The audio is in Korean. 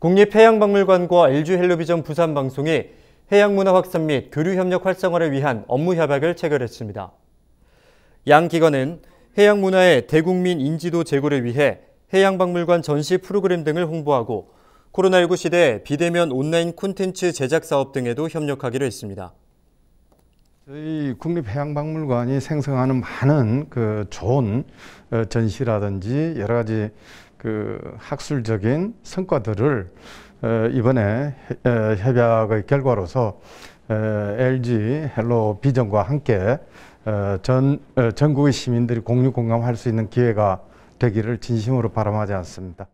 국립해양박물관과 LG헬로비전 부산방송이 해양문화 확산 및 교류협력 활성화를 위한 업무협약을 체결했습니다. 양 기관은 해양문화의 대국민 인지도 제고를 위해 해양박물관 전시 프로그램 등을 홍보하고 코로나19 시대 비대면 온라인 콘텐츠 제작 사업 등에도 협력하기로 했습니다. 저희 국립해양박물관이 생성하는 많은 그 좋은 어, 전시라든지 여러 가지 그 학술적인 성과들을 어, 이번에 어, 협약의 결과로서 LG 헬로 비전과 함께 전 전국의 시민들이 공유 공감할 수 있는 기회가 되기를 진심으로 바람하지 않습니다.